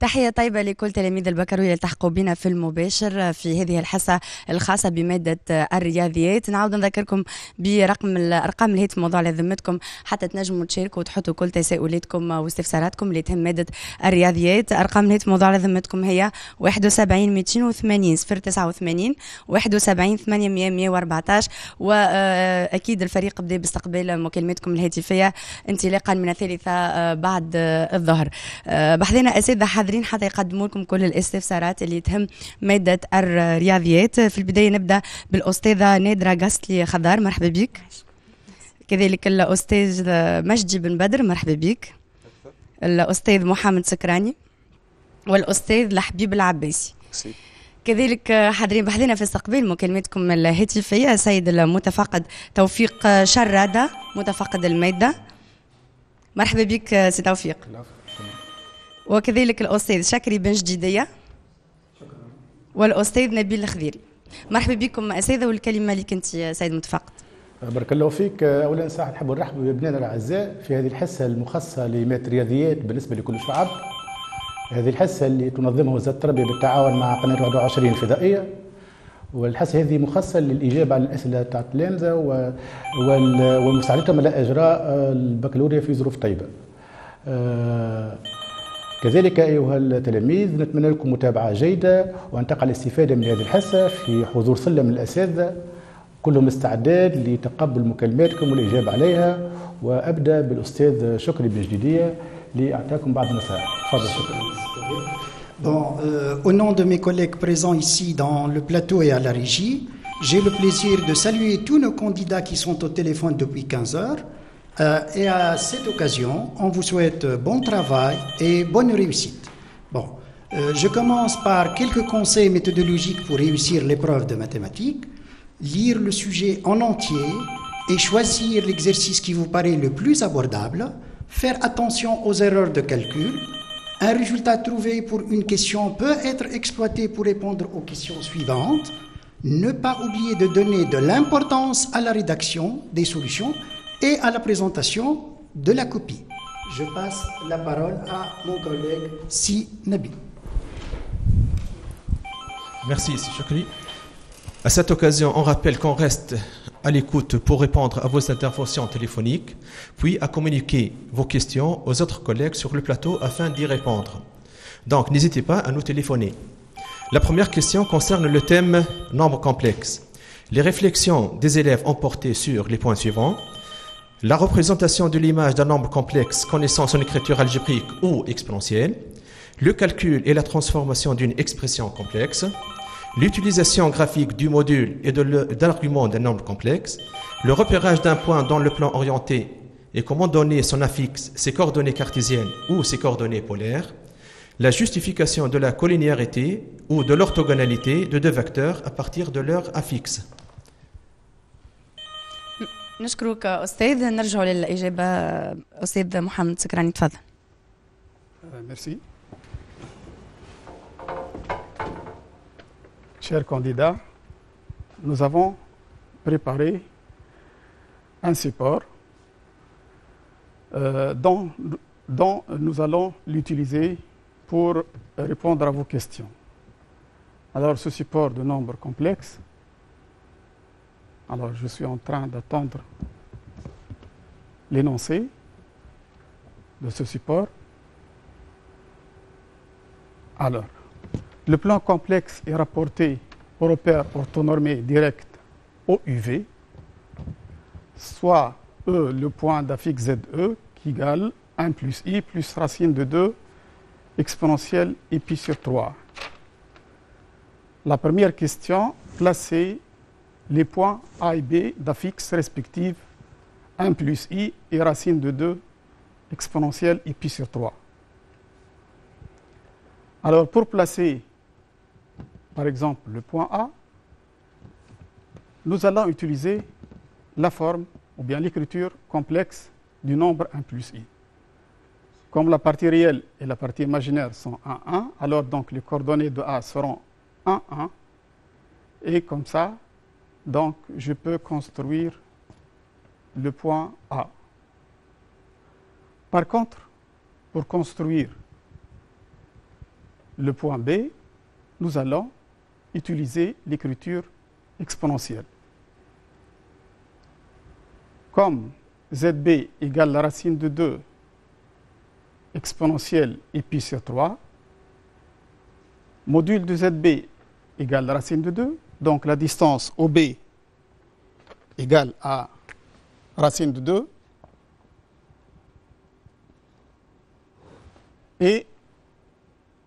تحية طيبة لكل تلاميذ البكالوريا يلتحقوا بنا في المباشر في هذه الحصة الخاصة بمادة الرياضيات نعاود نذكركم برقم الأرقام اللي هي الموضوع على ذمتكم حتى تنجموا تشاركوا وتحطوا كل تساؤلاتكم واستفساراتكم اللي تهم مادة الرياضيات أرقام اللي هي الموضوع على ذمتكم هي 71 280 089 71 800 114 وأكيد الفريق بدا باستقبال مكالماتكم الهاتفية انطلاقا من الثالثة آه، بعد آه، الظهر آه، بحذينا أساتذة حاضرين قادرين حتى يقدموا لكم كل الاستفسارات اللي تهم ماده الرياضيات في البدايه نبدا بالاستاذه نادره قسلي خضار مرحبا بك كذلك الاستاذ مجدي بن بدر مرحبا بك الاستاذ محمد سكراني والاستاذ الحبيب العباسي كذلك حاضرين بحذنا في استقبال مكالمتكم الهاتفيه سيد المتفقد توفيق شراده متفقد الماده مرحبا بك سي توفيق نعم. وكذلك الأستاذ شكري بن جديدية والأستاذ نبيل الخضيري مرحبا بكم أسيدة والكلمة لك أنت سيد متفقد بارك الله فيك اولا صح نحب نرحب بابنائنا الاعزاء في هذه الحصه المخصصه لماده الرياضيات بالنسبه لكل الشعب هذه الحصه اللي تنظمها وزاره التربيه بالتعاون مع قناه 21 الفضائيه والحصه هذه مخصصه للاجابه على الاسئله تاع التلامذه ومساعدتهم على اجراء البكالوريا في ظروف طيبه آه، كذلك أيها التلاميذ نتمنى لكم متابعة جيدة وأنتقل الاستفادة من هذه الحصة في حضور سلة من الأساتذة كلهم استعداد لتقبل مكالماتكم والإجابة عليها وأبدأ بالأستاذ شكري بجديدية لأعطاكم بعض النصائح تفضل شكري Bon, euh, au nom de mes collègues présents ici dans le plateau et à la régie, j'ai le plaisir de saluer tous nos candidats qui sont au téléphone depuis 15 heures. Euh, et à cette occasion, on vous souhaite euh, bon travail et bonne réussite. Bon, euh, je commence par quelques conseils méthodologiques pour réussir l'épreuve de mathématiques. Lire le sujet en entier et choisir l'exercice qui vous paraît le plus abordable. Faire attention aux erreurs de calcul. Un résultat trouvé pour une question peut être exploité pour répondre aux questions suivantes. Ne pas oublier de donner de l'importance à la rédaction des solutions et à la présentation de la copie. Je passe la parole à mon collègue Si Nabi. Merci, Si À cette occasion, on rappelle qu'on reste à l'écoute pour répondre à vos interventions téléphoniques, puis à communiquer vos questions aux autres collègues sur le plateau afin d'y répondre. Donc, n'hésitez pas à nous téléphoner. La première question concerne le thème nombre complexe. Les réflexions des élèves ont porté sur les points suivants la représentation de l'image d'un nombre complexe connaissant son écriture algébrique ou exponentielle. Le calcul et la transformation d'une expression complexe. L'utilisation graphique du module et de l'argument d'un nombre complexe. Le repérage d'un point dans le plan orienté et comment donner son affixe, ses coordonnées cartésiennes ou ses coordonnées polaires, la justification de la collinéarité ou de l'orthogonalité de deux vecteurs à partir de leur affixe. نشكرك استاذ نرجع للاجابه محمد Merci. Chers candidats, nous avons préparé un support euh, dont, nous allons l'utiliser pour répondre à vos questions. Alors ce support de nombre complexe, alors je suis en train d'attendre l'énoncé de ce support. Alors, le plan complexe est rapporté au repère orthonormé direct OUV, soit E, le point d'affixe ZE, qui égale 1 plus i plus racine de 2 exponentielle et pi sur 3. La première question, placer les points A et B d'affixes respectives 1 plus i et racine de 2 exponentielle i pi sur 3. Alors pour placer par exemple le point A, nous allons utiliser la forme ou bien l'écriture complexe du nombre 1 plus i. Comme la partie réelle et la partie imaginaire sont 1, 1, alors donc les coordonnées de A seront 1, 1. Et comme ça, donc, je peux construire le point A. Par contre, pour construire le point B, nous allons utiliser l'écriture exponentielle. Comme ZB égale la racine de 2 exponentielle et pi sur 3, module de ZB égale la racine de 2, donc la distance OB égale à racine de 2. Et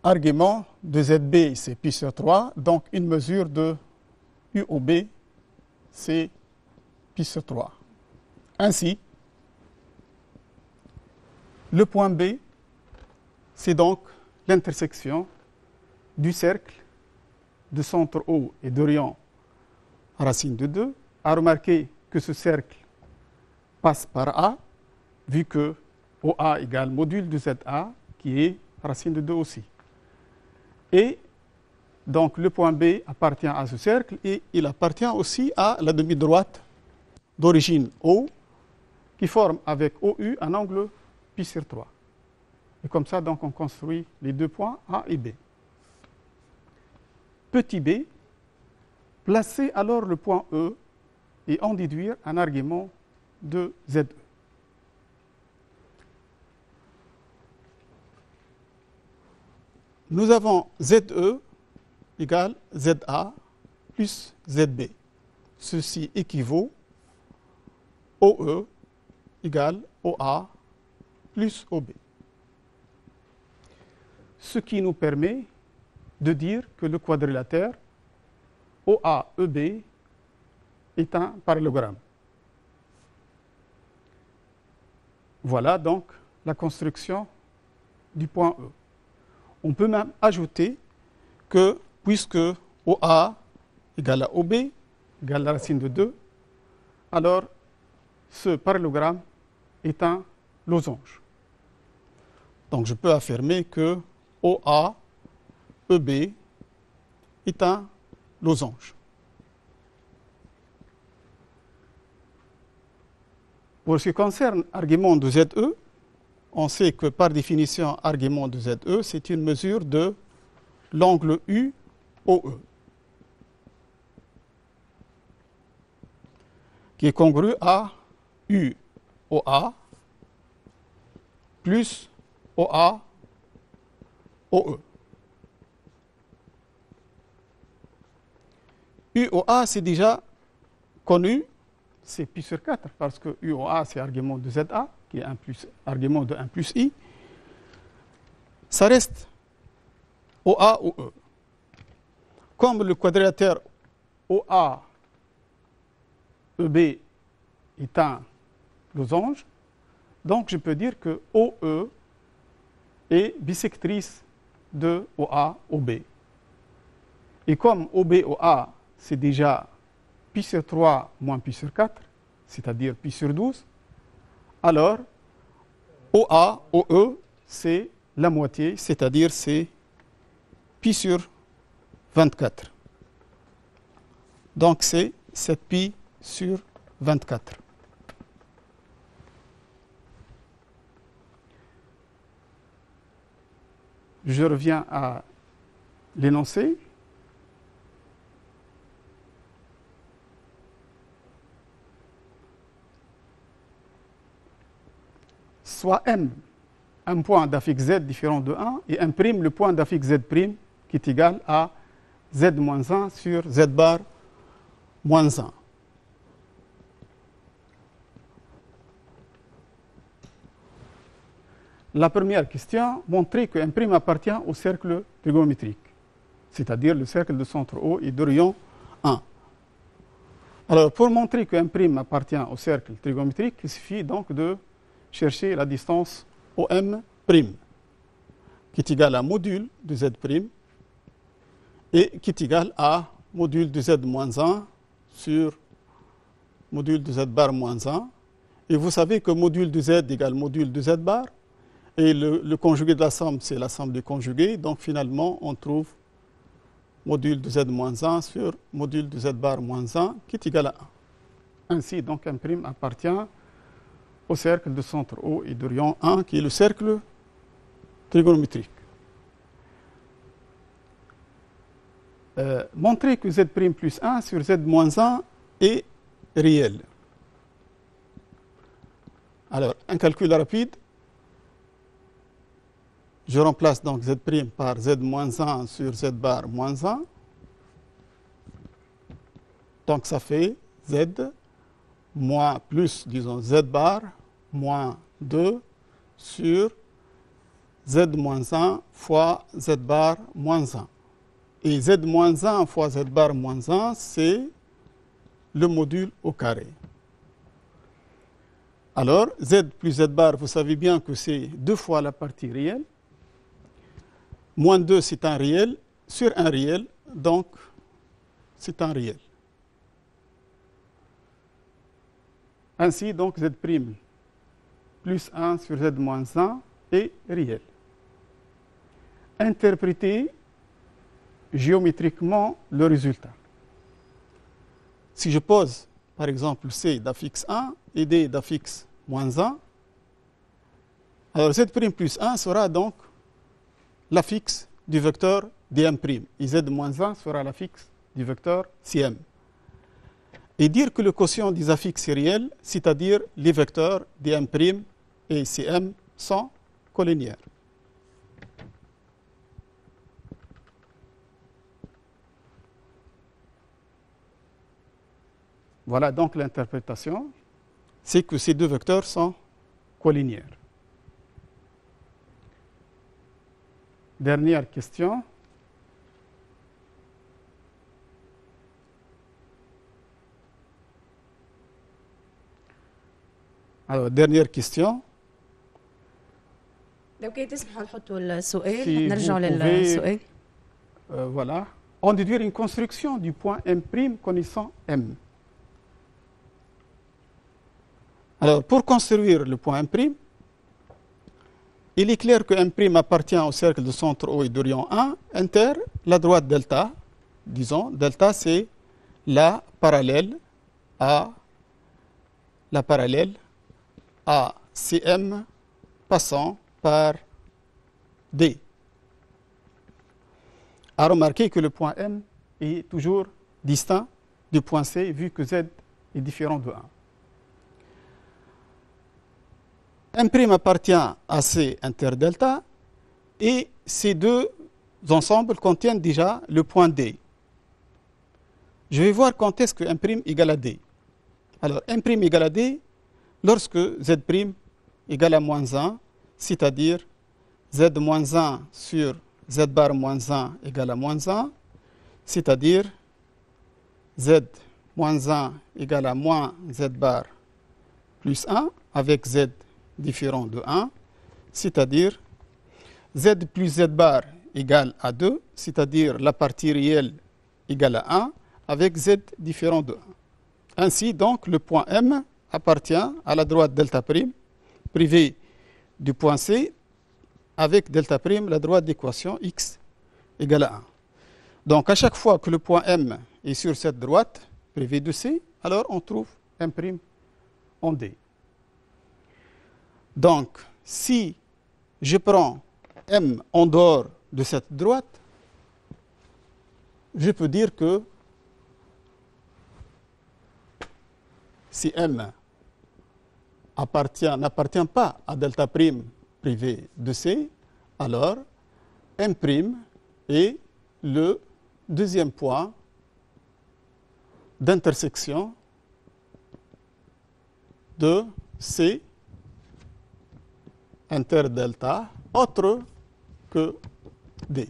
argument de ZB, c'est pi sur 3. Donc une mesure de UOB, c'est pi sur 3. Ainsi, le point B, c'est donc l'intersection du cercle de centre O et d'Orient, racine de 2, a remarqué que ce cercle passe par A, vu que OA égale module de ZA, qui est racine de 2 aussi. Et donc le point B appartient à ce cercle et il appartient aussi à la demi-droite d'origine O, qui forme avec OU un angle pi sur 3. Et comme ça, donc, on construit les deux points A et B petit b, placer alors le point E et en déduire un argument de ZE. Nous avons ZE égale ZA plus ZB. Ceci équivaut OE égale OA plus OB. Ce qui nous permet de dire que le quadrilatère OAEB est un parallélogramme. Voilà donc la construction du point E. On peut même ajouter que puisque OA égale à OB égale à la racine de 2, alors ce parallélogramme est un losange. Donc je peux affirmer que OA EB est un losange. Pour ce qui concerne l'argument de ZE, on sait que par définition, argument de ZE, c'est une mesure de l'angle UOE, qui est congru à UOA plus OA OE. UOA, c'est déjà connu, c'est pi sur 4, parce que UOA, c'est argument de ZA, qui est un plus, argument de 1 plus I. Ça reste OA ou E. Comme le quadrilatère OA, EB est un losange, donc je peux dire que OE est bisectrice de OA, OB. Et comme OB, OA c'est déjà pi sur 3 moins pi sur 4, c'est-à-dire pi sur 12. Alors, OA, OE, c'est la moitié, c'est-à-dire c'est pi sur 24. Donc c'est 7 pi sur 24. Je reviens à l'énoncé. soit m, un point d'affixe z différent de 1, et imprime le point d'affixe z' qui est égal à z moins 1 sur z bar moins 1. La première question, montrer que M' appartient au cercle trigonométrique, c'est-à-dire le cercle de centre O et rayon 1. Alors, pour montrer que M' appartient au cercle trigonométrique, il suffit donc de chercher la distance OM', qui est égale à module de Z' et qui est égale à module de Z moins 1 sur module de Z bar moins 1. Et vous savez que module de Z égale module de Z bar. Et le, conjugué de la somme, c'est la somme des conjugués. Donc finalement, on trouve module de Z moins 1 sur module de Z bar moins 1 qui est égal à 1. Ainsi, donc, M' appartient au cercle de centre O et d'Orient 1, qui est le cercle trigonométrique. Euh, montrez montrer que z' plus 1 sur z moins 1 est réel. Alors, un calcul rapide. Je remplace donc z' par z moins 1 sur z bar moins 1. Donc, ça fait z moins plus, disons, z bar moins 2 sur z moins 1 fois z bar moins 1. Et z moins 1 fois z bar moins 1, c'est le module au carré. Alors, z plus z bar, vous savez bien que c'est deux fois la partie réelle. Moins 2, c'est un réel, sur un réel, donc c'est un réel. Ainsi, donc, z' prime plus 1 sur z moins 1 est réel. Interprétez géométriquement le résultat. Si je pose, par exemple, C d'affixe 1 et D d'affixe moins 1, alors z' plus 1 sera donc l'affixe du vecteur dm', et z moins 1 sera l'affixe du vecteur cm. Et dire que le quotient des affixes est réel, c'est-à-dire les vecteurs dm' et CM sont collinéaires. Voilà donc l'interprétation, c'est que ces deux vecteurs sont collinéaires. Dernière question. Alors, dernière question. Euh, voilà on déduire une construction du point M' connaissant M. Alors, pour construire le point M', il est clair que M' appartient au cercle de centre O et d'Orient 1, inter la droite delta, disons, delta c'est la parallèle à la parallèle à CM passant par D. A remarquer que le point M est toujours distinct du point C vu que Z est différent de 1. M' appartient à C delta et ces deux ensembles contiennent déjà le point D. Je vais voir quand est-ce que M' égale à D. Alors M' égale à D lorsque Z' égale à moins 1 c'est-à-dire z moins 1 sur z bar moins 1 égale à moins 1, c'est-à-dire z moins 1 égale à moins z bar plus 1 avec z différent de 1, c'est-à-dire z plus z bar égale à 2, c'est-à-dire la partie réelle égale à 1 avec z différent de 1. Ainsi donc le point M appartient à la droite delta prime privée du point C avec delta prime, la droite d'équation x égale à 1. Donc à chaque fois que le point M est sur cette droite privée de C, alors on trouve M' en D. Donc si je prends M en dehors de cette droite, je peux dire que si M n'appartient pas à delta prime privé de C, alors M prime est le deuxième point d'intersection de C inter delta autre que D.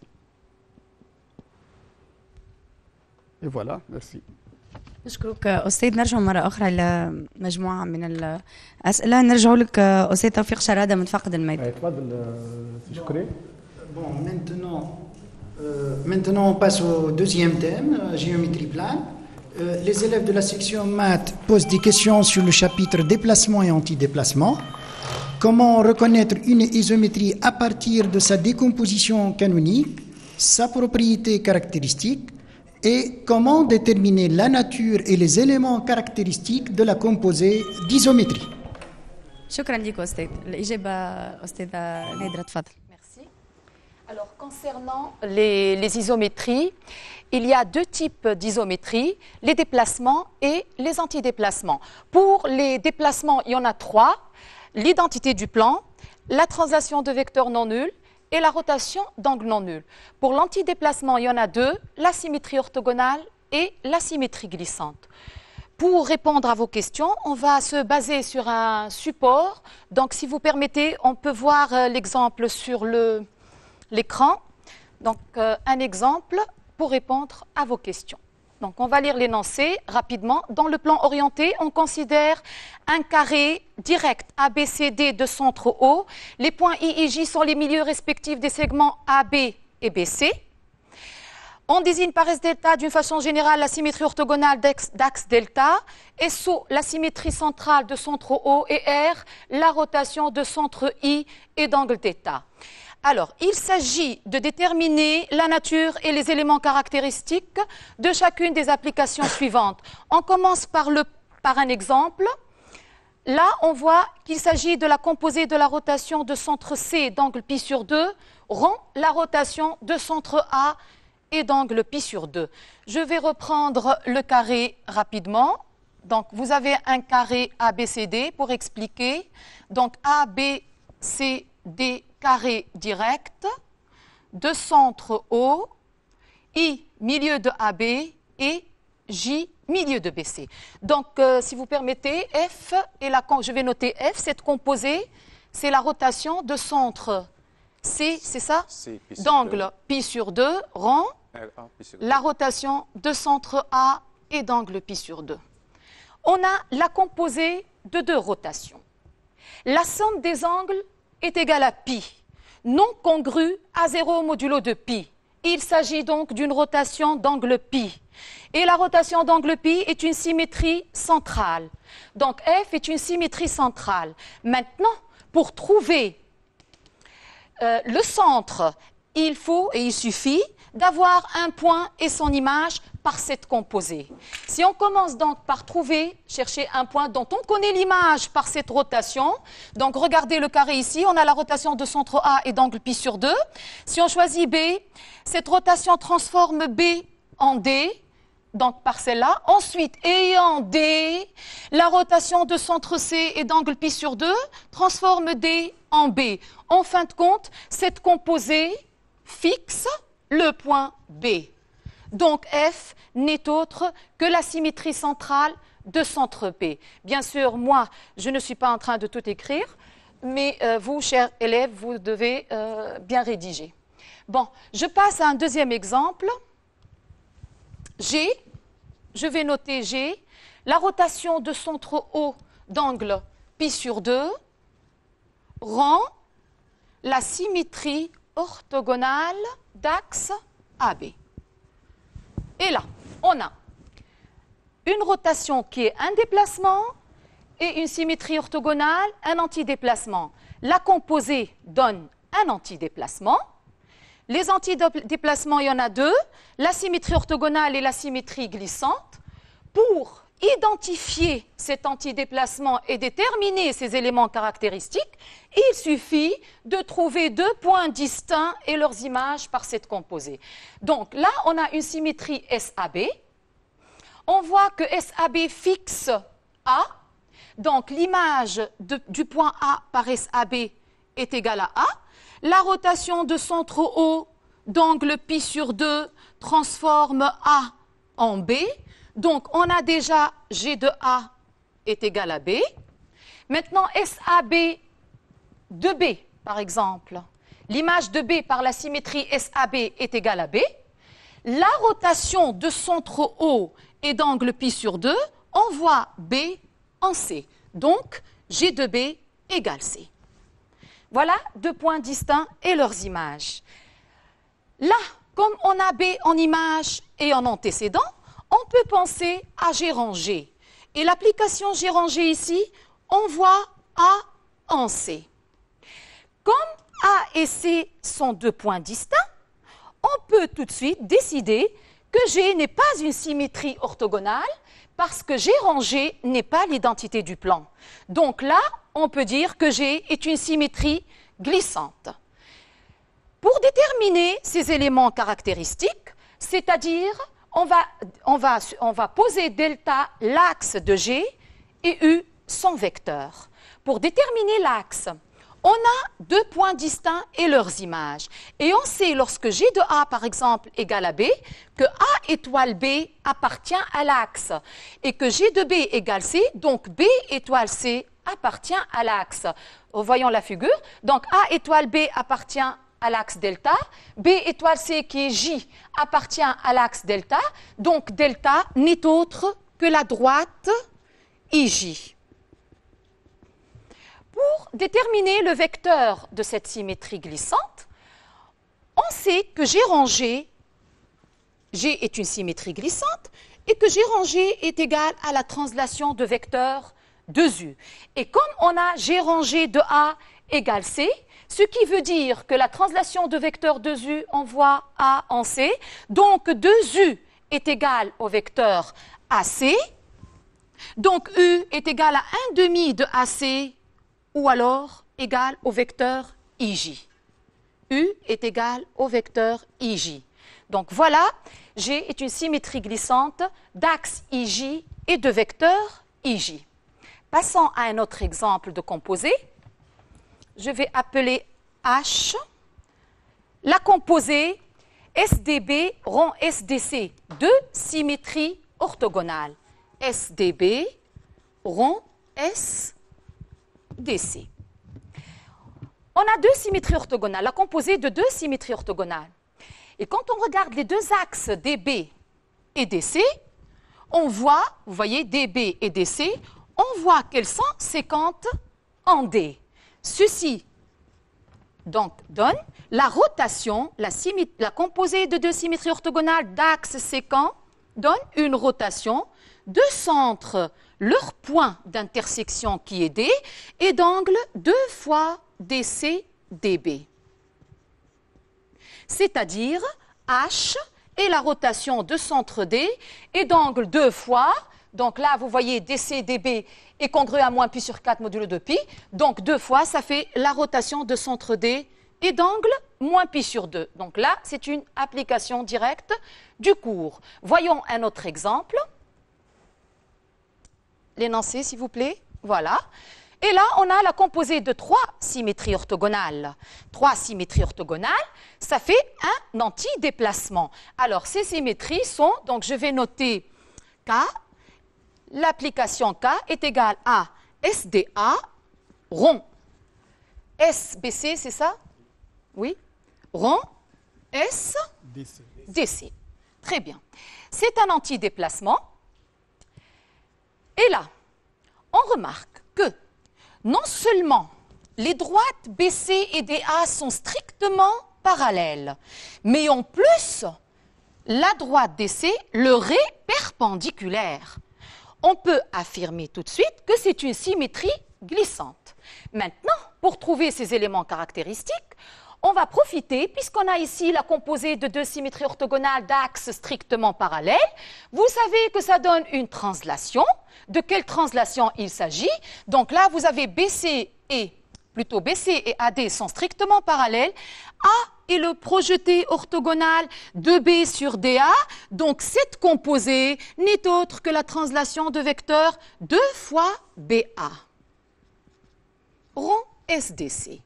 Et voilà, merci. Je استاذ نرجع مره اخرى من الاسئله لك شراده Bon, euh، maintenant, on passe au deuxième thème, euh, géométrie plane. Euh, les élèves de la section maths posent des questions sur le chapitre déplacement et déplacement Comment reconnaître une isométrie à partir de sa décomposition canonique, sa propriété caractéristique, et comment déterminer la nature et les éléments caractéristiques de la composée d'isométrie. Merci. Alors, concernant les, les, isométries, il y a deux types d'isométries, les déplacements et les antidéplacements. Pour les déplacements, il y en a trois l'identité du plan, la translation de vecteurs non nuls et la rotation d'angle non nul. Pour l'antidéplacement, il y en a deux, la symétrie orthogonale et la symétrie glissante. Pour répondre à vos questions, on va se baser sur un support. Donc, si vous permettez, on peut voir euh, l'exemple sur l'écran. Donc, euh, un exemple pour répondre à vos questions. Donc, on va lire l'énoncé rapidement. Dans le plan orienté, on considère un carré direct ABCD de centre O. Les points I et J sont les milieux respectifs des segments AB et BC. On désigne par S delta d'une façon générale la symétrie orthogonale d'axe delta, sous la symétrie centrale de centre O et R la rotation de centre I et d'angle delta. Alors, il s'agit de déterminer la nature et les éléments caractéristiques de chacune des applications suivantes. On commence par, un exemple. Là, on voit qu'il s'agit de la composée de la rotation de centre C d'angle pi sur 2 rond la rotation de centre A et d'angle pi sur 2. Je vais reprendre le carré rapidement. Donc, vous avez un carré ABCD pour expliquer. Donc, ABCD carré direct, de centre O, I milieu de AB et J milieu de BC. Donc, euh, si vous permettez, F, est la, je vais noter F, cette composée, c'est la rotation de centre C, c'est ça C, D'angle pi sur 2, rond. Euh, la rotation de centre A et d'angle pi sur 2. On a la composée de deux rotations. La somme des angles est égal à pi, non congru à 0 modulo de pi. Il s'agit donc d'une rotation d'angle pi. Et la rotation d'angle pi est une symétrie centrale. Donc F est une symétrie centrale. Maintenant, pour trouver euh, le centre, il faut et il suffit d'avoir un point et son image par cette composée. Si on commence donc par trouver, chercher un point dont on connaît l'image par cette rotation, donc regardez le carré ici, on a la rotation de centre A et d'angle pi sur 2. Si on choisit B, cette rotation transforme B en D, donc par celle-là. Ensuite, ayant D, la rotation de centre C et d'angle pi sur 2 transforme D en B. En fin de compte, cette composée fixe le point B. Donc F n'est autre que la symétrie centrale de centre P. Bien sûr, moi, je ne suis pas en train de tout écrire, mais euh, vous, chers élèves, vous devez euh, bien rédiger. Bon, je passe à un deuxième exemple. G, je vais noter G, la rotation de centre O d'angle pi sur 2 rend la symétrie orthogonale d'axe AB. Et là, on a une rotation qui est un déplacement et une symétrie orthogonale, un antidéplacement. La composée donne un antidéplacement. Les antidéplacements, il y en a deux, la symétrie orthogonale et la symétrie glissante. Pour identifier cet antidéplacement et déterminer ses éléments caractéristiques, il suffit de trouver deux points distincts et leurs images par cette composée. Donc là, on a une symétrie SAB. On voit que SAB fixe A. Donc l'image du point A par SAB est égale à A. La rotation de centre O d'angle π sur 2 transforme A en B. Donc, on a déjà G de A est égal à B. Maintenant, SAB de B, par exemple. L'image de B par la symétrie SAB est égale à B. La rotation de centre O et d'angle π sur 2 envoie B en C. Donc, G de B égale C. Voilà deux points distincts et leurs images. Là, comme on a B en image et en antécédent, on peut penser à Géranger. Et l'application Géranger ici, on voit A en C. Comme A et C sont deux points distincts, on peut tout de suite décider que G n'est pas une symétrie orthogonale parce que G n'est pas l'identité du plan. Donc là, on peut dire que G est une symétrie glissante. Pour déterminer ces éléments caractéristiques, c'est-à-dire on va, on va, on va poser delta l'axe de G et U son vecteur. Pour déterminer l'axe, on a deux points distincts et leurs images. Et on sait, lorsque G de A, par exemple, égale à B, que A étoile B appartient à l'axe. Et que G de B égale C, donc B étoile C appartient à l'axe. Voyons la figure. Donc A étoile B appartient à l'axe delta, B étoile C qui est J appartient à l'axe delta, donc delta n'est autre que la droite IJ. Pour déterminer le vecteur de cette symétrie glissante, on sait que G rangé, G est une symétrie glissante, et que G rangé est égal à la translation de vecteur 2U. Et comme on a G rangé de A égale C, ce qui veut dire que la translation de vecteur 2u envoie A en C. Donc 2u est égal au vecteur AC. Donc U est égal à 1 demi de AC ou alors égal au vecteur IJ. U est égal au vecteur IJ. Donc voilà, G est une symétrie glissante d'axe IJ et de vecteur IJ. Passons à un autre exemple de composé je vais appeler H, la composée SDB rond SDC Deux symétries orthogonales. SDB rond SDC. On a deux symétries orthogonales, la composée de deux symétries orthogonales. Et quand on regarde les deux axes DB et DC, on voit, vous voyez, DB et DC, on voit qu'elles sont séquentes en D. Ceci donne la rotation, la, composée de deux symétries orthogonales d'axes séquents donne une rotation de centre, leur point d'intersection qui est D, et d'angle 2 fois DC DB. C'est-à-dire H est la rotation de centre D et d'angle 2 fois donc là, vous voyez DC, DB est congruent à moins pi sur 4 modulo 2 pi. Donc deux fois, ça fait la rotation de centre D et d'angle moins pi sur 2. Donc là, c'est une application directe du cours. Voyons un autre exemple. L'énoncé, s'il vous plaît. Voilà. Et là, on a la composée de trois symétries orthogonales. Trois symétries orthogonales, ça fait un anti-déplacement. Alors, ces symétries sont, donc je vais noter K, l'application K est égale à SDA rond. SBC, c'est ça Oui Rond SDC. Très bien. C'est un antidéplacement. Et là, on remarque que non seulement les droites BC et DA sont strictement parallèles, mais en plus, la droite DC le est perpendiculaire on peut affirmer tout de suite que c'est une symétrie glissante. Maintenant, pour trouver ces éléments caractéristiques, on va profiter, puisqu'on a ici la composée de deux symétries orthogonales d'axes strictement parallèles, vous savez que ça donne une translation. De quelle translation il s'agit Donc là, vous avez BC et, plutôt BC et AD sont strictement parallèles, a est le projeté orthogonal de B sur DA, donc cette composée n'est autre que la translation de vecteur 2 fois BA. Rond SDC.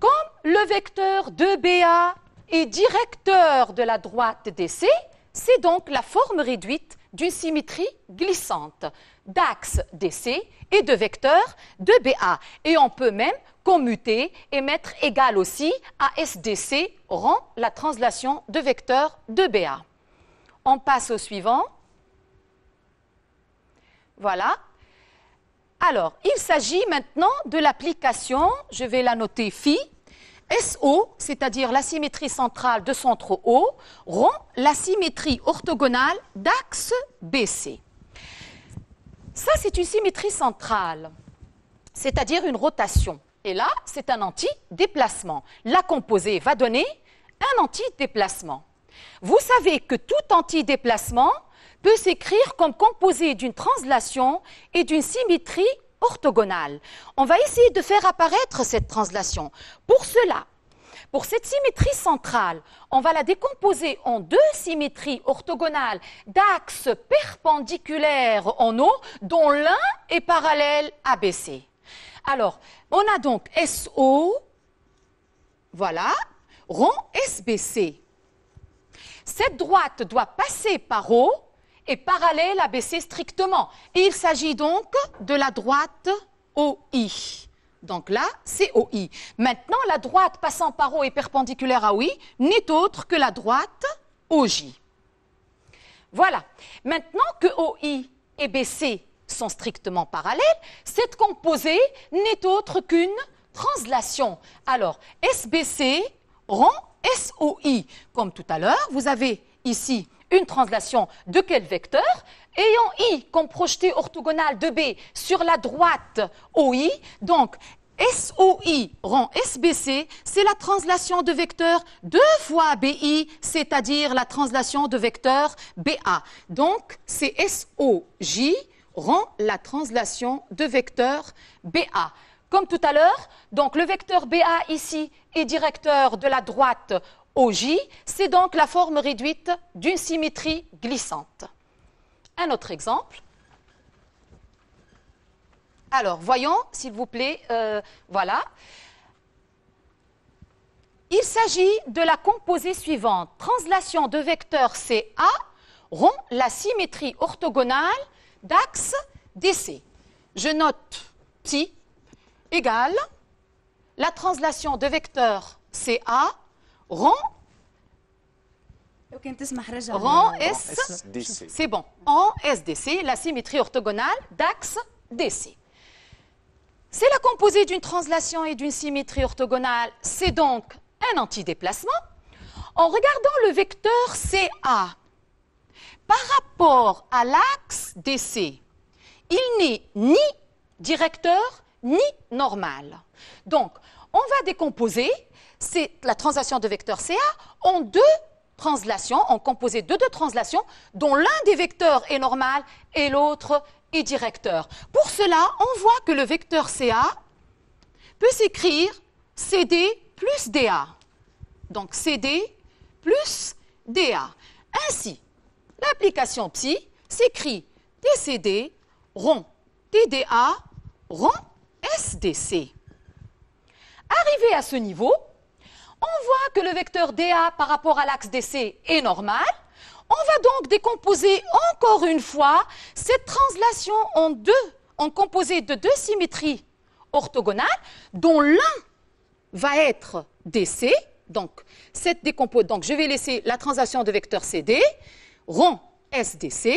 Comme le vecteur 2BA est directeur de la droite DC, c'est donc la forme réduite d'une symétrie glissante d'axe DC et de vecteur de ba Et on peut même commuter et mettre égal aussi à SDC rend la translation de vecteur de BA. On passe au suivant. Voilà. Alors, il s'agit maintenant de l'application, je vais la noter phi, SO, c'est-à-dire la symétrie centrale de centre O, rend la symétrie orthogonale d'axe BC. Ça, c'est une symétrie centrale, c'est-à-dire une rotation. Et là, c'est un antidéplacement. La composée va donner un antidéplacement. Vous savez que tout antidéplacement peut s'écrire comme composé d'une translation et d'une symétrie orthogonale. On va essayer de faire apparaître cette translation. Pour cela, pour cette symétrie centrale, on va la décomposer en deux symétries orthogonales d'axes perpendiculaires en eau, dont l'un est parallèle à BC. Alors, on a donc SO, voilà, rond SBC. Cette droite doit passer par O et parallèle à BC strictement. Il s'agit donc de la droite OI. Donc là, c'est OI. Maintenant, la droite passant par O et perpendiculaire à OI n'est autre que la droite OJ. Voilà. Maintenant que OI est BC sont strictement parallèles, cette composée n'est autre qu'une translation. Alors, SBC rend SOI. Comme tout à l'heure, vous avez ici une translation de quel vecteur Ayant I comme projeté orthogonal de B sur la droite OI, donc SOI rend SBC, c'est la translation de vecteur 2 fois BI, c'est-à-dire la translation de vecteur BA. Donc, c'est SOJ rend la translation de vecteur BA. Comme tout à l'heure, donc le vecteur BA ici est directeur de la droite OJ, c'est donc la forme réduite d'une symétrie glissante. Un autre exemple. Alors, voyons, s'il vous plaît, euh, voilà. Il s'agit de la composée suivante. Translation de vecteur CA rend la symétrie orthogonale d'axe DC. Je note psi égale la translation de vecteur CA rond rond S c'est bon en SDC la symétrie orthogonale d'axe DC. C'est la composée d'une translation et d'une symétrie orthogonale, c'est donc un antidéplacement. En regardant le vecteur CA, par rapport à l'axe DC, il n'est ni directeur ni normal. Donc, on va décomposer la translation de vecteur CA en deux translations, en composé de deux translations, dont l'un des vecteurs est normal et l'autre est directeur. Pour cela, on voit que le vecteur CA peut s'écrire CD plus DA. Donc CD plus DA. Ainsi, L'application psi s'écrit TCD rond TDA rond SDC. Arrivé à ce niveau, on voit que le vecteur DA par rapport à l'axe DC est normal. On va donc décomposer encore une fois cette translation en deux, en composé de deux symétries orthogonales, dont l'un va être DC. Donc, cette donc, je vais laisser la translation de vecteur CD rond SDC,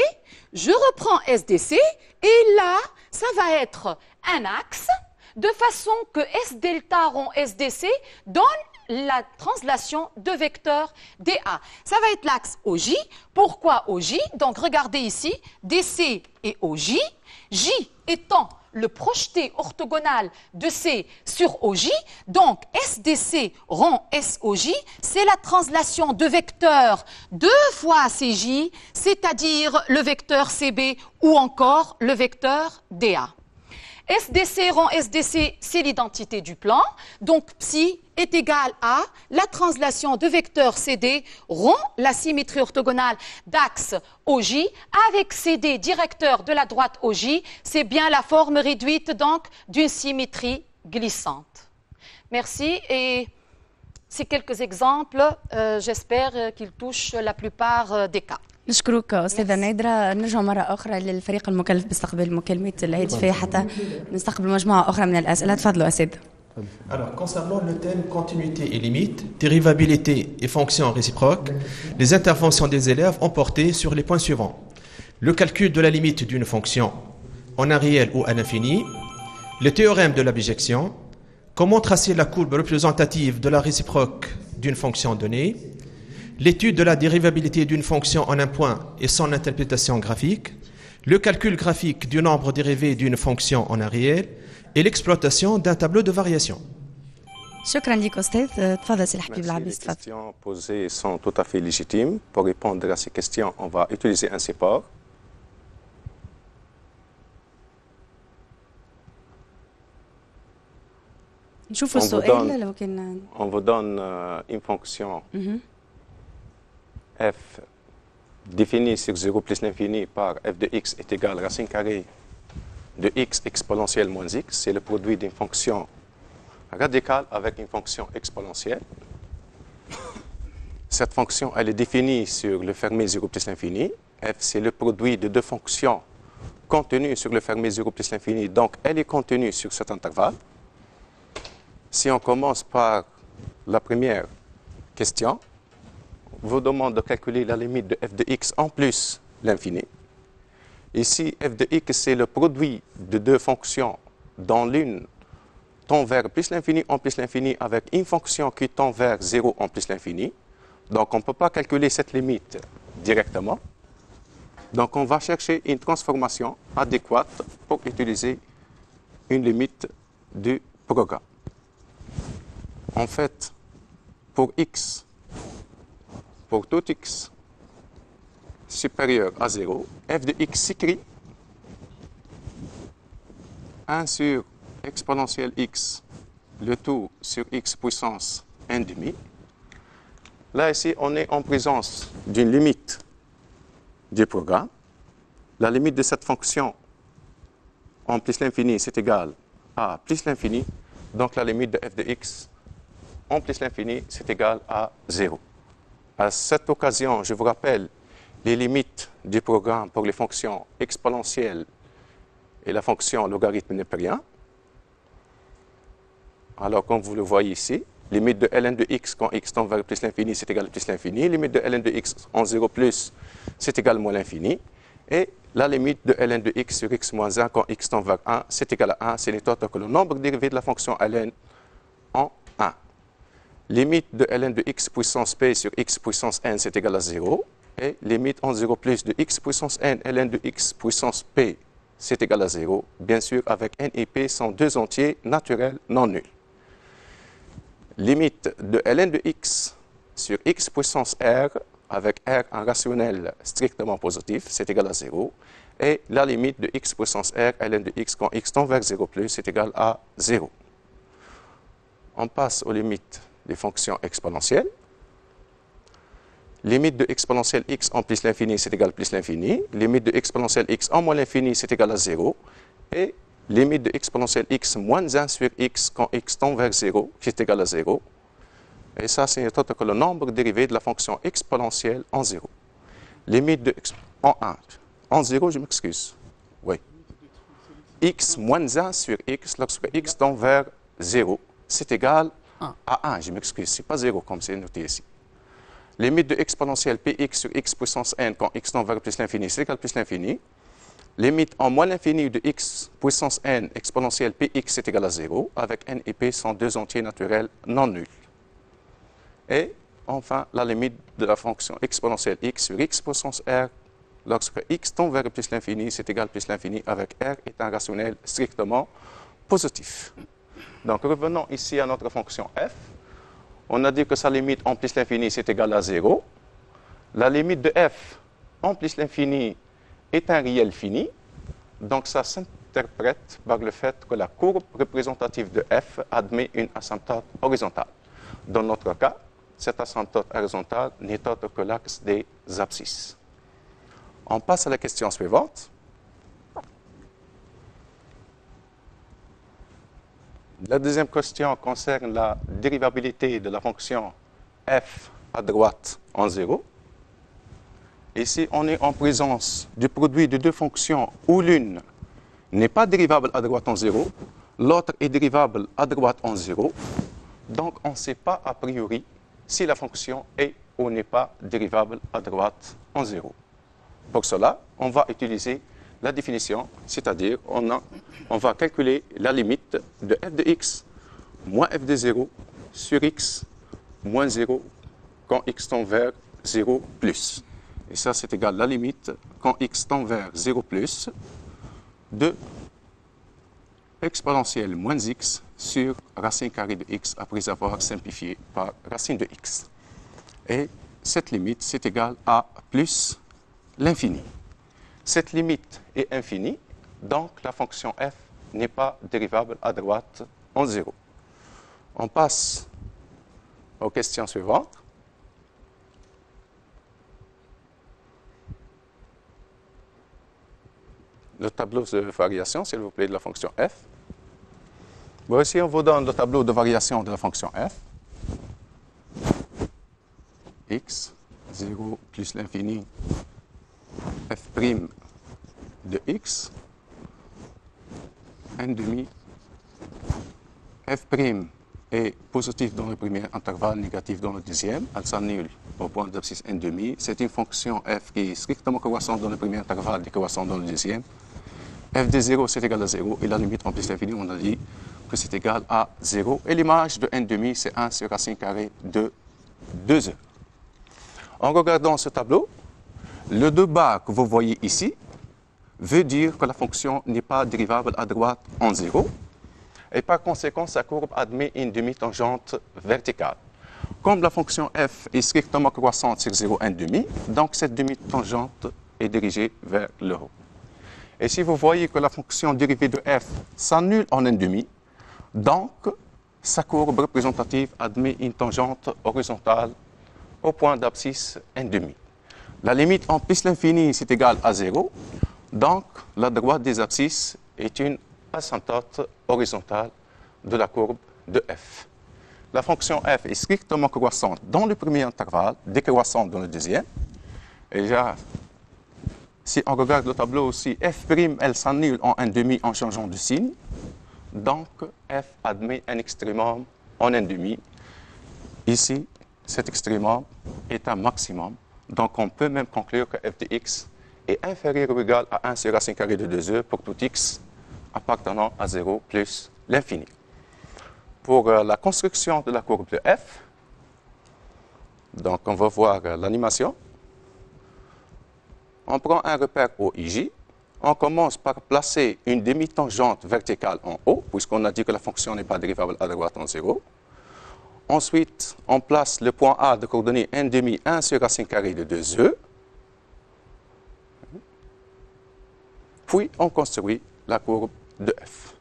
je reprends SDC et là, ça va être un axe de façon que S delta rond SDC donne la translation de vecteur DA. Ça va être l'axe OJ. Pourquoi OJ Donc regardez ici, DC et OJ, J étant le projeté orthogonal de C sur OJ. Donc, SDC rond SOJ, c'est la translation de vecteur deux fois CJ, c'est-à-dire le vecteur CB ou encore le vecteur DA. SDC rond SDC, c'est l'identité du plan. Donc psi est égal à la translation de vecteur CD rond la symétrie orthogonale d'axe OJ avec CD directeur de la droite OJ. C'est bien la forme réduite donc d'une symétrie glissante. Merci et ces quelques exemples, euh, j'espère euh, qu'ils touchent la plupart euh, des cas. المكلف باستقبال حتى نستقبل من تفضلوا Alors, concernant le thème continuité et limite, dérivabilité et fonction réciproque, les interventions des élèves ont porté sur les points suivants. Le calcul de la limite d'une fonction en un ou en l'infini, le théorème de l'abjection, comment tracer la courbe représentative de la réciproque d'une fonction donnée, l'étude de la dérivabilité d'une fonction en un point et son interprétation graphique, le calcul graphique du nombre dérivé d'une fonction en un réel et l'exploitation d'un tableau de variation. Euh, les questions posées sont tout à fait légitimes. Pour répondre à ces questions, on va utiliser un support. Euh, on vous donne euh, une fonction mhm f défini sur 0 plus l'infini par f de x est égal à racine carrée de x exponentielle moins x. C'est le produit d'une fonction radicale avec une fonction exponentielle. Cette fonction, elle est définie sur le fermé 0 plus l'infini. f, c'est le produit de deux fonctions contenues sur le fermé 0 plus l'infini. Donc, elle est contenue sur cet intervalle. Si on commence par la première question, vous demande de calculer la limite de f de x en plus l'infini. Ici, f de x, c'est le produit de deux fonctions dont l'une tend vers plus l'infini en plus l'infini avec une fonction qui tend vers 0 en plus l'infini. Donc, on ne peut pas calculer cette limite directement. Donc, on va chercher une transformation adéquate pour utiliser une limite du programme. En fait, pour x pour tout x supérieur à 0, f de x s'écrit 1 sur exponentielle x, le tout sur x puissance 1 demi. Là, ici, on est en présence d'une limite du programme. La limite de cette fonction en plus l'infini, c'est égal à plus l'infini. Donc, la limite de f de x en plus l'infini, c'est égal à 0. À cette occasion, je vous rappelle les limites du programme pour les fonctions exponentielles et la fonction logarithme n'est rien. Alors, comme vous le voyez ici, limite de ln de x quand x tend vers plus l'infini, c'est égal à plus l'infini. Limite de ln de x en 0 plus, c'est égal à moins l'infini. Et la limite de ln de x sur x moins 1 quand x tend vers 1, c'est égal à 1. C'est l'étoile que le nombre dérivé de la fonction ln limite de ln de x puissance p sur x puissance n, c'est égal à 0. Et limite en 0 plus de x puissance n ln de x puissance p, c'est égal à 0. Bien sûr, avec n et p sont deux entiers naturels non nuls. Limite de ln de x sur x puissance r, avec r un rationnel strictement positif, c'est égal à 0. Et la limite de x puissance r ln de x quand x tend vers 0 plus, c'est égal à 0. On passe aux limites les fonctions exponentielles. Limite de exponentielle x en plus l'infini, c'est égal à plus l'infini. Limite de exponentielle x en moins l'infini, c'est égal à 0. Et limite de exponentielle x moins 1 sur x quand x tend vers 0, qui est égal à 0. Et ça, c'est que le nombre dérivé de la fonction exponentielle en 0. Limite de en 1. En 0, je m'excuse. Oui. x moins 1 sur x lorsque x tend vers 0, c'est égal à a1. Ah. Ah, ah, je m'excuse, ce n'est pas 0 comme c'est noté ici. Limite de exponentielle px sur x puissance n quand x tend vers plus l'infini, c'est égal plus l'infini. Limite en moins l'infini de x puissance n exponentielle px est égal à 0, avec n et p sont deux entiers naturels non nuls. Et enfin, la limite de la fonction exponentielle x sur x puissance r lorsque x tend vers plus l'infini, c'est égal plus l'infini avec r est un rationnel strictement positif. Donc revenons ici à notre fonction f. On a dit que sa limite en plus l'infini, c'est égale à 0. La limite de f en plus l'infini est un réel fini. Donc ça s'interprète par le fait que la courbe représentative de f admet une asymptote horizontale. Dans notre cas, cette asymptote horizontale n'est autre que l'axe des abscisses. On passe à la question suivante. La deuxième question concerne la dérivabilité de la fonction f à droite en 0. Ici, on est en présence du produit de deux fonctions où l'une n'est pas dérivable à droite en zéro, l'autre est dérivable à droite en zéro. Donc, on ne sait pas a priori si la fonction est ou n'est pas dérivable à droite en zéro. Pour cela, on va utiliser la définition, c'est-à-dire on, on va calculer la limite de f de x moins f de 0 sur x moins 0 quand x tend vers 0 plus. Et ça, c'est égal à la limite quand x tend vers 0 plus de exponentielle moins x sur racine carrée de x après avoir simplifié par racine de x. Et cette limite, c'est égal à plus l'infini. Cette limite est infinie, donc la fonction f n'est pas dérivable à droite en 0. On passe aux questions suivantes. Le tableau de variation, s'il vous plaît, de la fonction f. Voici, on vous donne le tableau de variation de la fonction f. x, 0 plus l'infini f' de x, 1 demi, f' est positif dans le premier intervalle, négatif dans le deuxième, elle s'annule au point d'abscisse 1 demi. C'est une fonction f qui est strictement croissante dans le premier intervalle et croissante dans le deuxième. f de 0, c'est égal à 0, et la limite en plus l'infini, on a dit que c'est égal à 0. Et l'image de 1 demi, c'est 1 sur racine carrée de 2e. En regardant ce tableau, le bar que vous voyez ici veut dire que la fonction n'est pas dérivable à droite en 0 et par conséquent, sa courbe admet une demi-tangente verticale. Comme la fonction f est strictement croissante sur 0, demi, donc cette demi-tangente est dirigée vers le haut. Et si vous voyez que la fonction dérivée de f s'annule en demi, donc sa courbe représentative admet une tangente horizontale au point d'abscisse demi. La limite en plus l'infini, c'est égal à 0. Donc, la droite des abscisses est une asymptote horizontale de la courbe de f. La fonction f est strictement croissante dans le premier intervalle, décroissante dans le deuxième. Et déjà, si on regarde le tableau aussi, f', elle s'annule en demi en changeant de signe. Donc, f admet un extrémum en demi. Ici, cet extrémum est un maximum donc, on peut même conclure que f de x est inférieur ou égal à 1 sur racine carrée de 2e pour tout x appartenant à 0 plus l'infini. Pour euh, la construction de la courbe de f, donc on va voir euh, l'animation. On prend un repère OIJ. On commence par placer une demi-tangente verticale en haut, puisqu'on a dit que la fonction n'est pas dérivable à droite en 0. Ensuite, on place le point A de coordonnées 1 demi 1 sur racine carrée de 2e. Puis, on construit la courbe de f.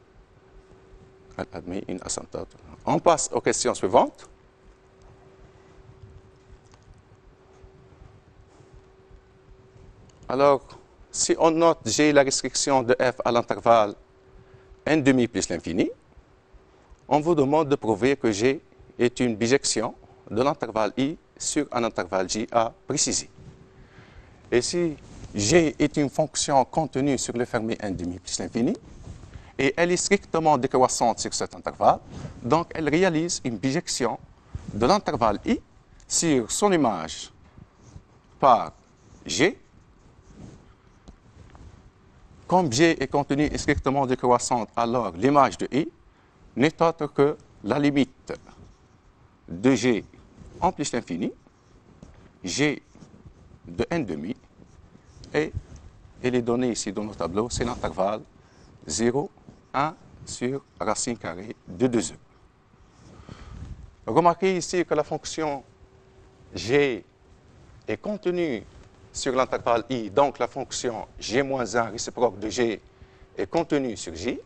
Elle admet une asymptote. On passe aux questions suivantes. Alors, si on note j'ai la restriction de f à l'intervalle 1 demi plus l'infini, on vous demande de prouver que j'ai est une bijection de l'intervalle I sur un intervalle J à préciser. Et si G est une fonction contenue sur le fermé demi plus l'infini, et elle est strictement décroissante sur cet intervalle, donc elle réalise une bijection de l'intervalle I sur son image par G. Comme G est contenue et strictement décroissante, alors l'image de I n'est autre que la limite de G en plus l'infini, G de n et, et les données ici dans notre tableau, c'est l'intervalle 0, 1 sur racine carrée de 2e. Remarquez ici que la fonction g est contenue sur l'intervalle i, donc la fonction g-1 réciproque de g est contenue sur j.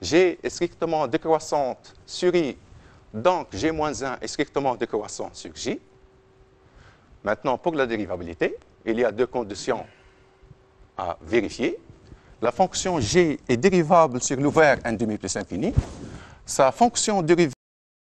g est strictement décroissante sur i donc, G-1 est strictement décroissant sur J. Maintenant, pour la dérivabilité, il y a deux conditions à vérifier. La fonction G est dérivable sur l'ouvert n demi plus infini. Sa fonction dérivée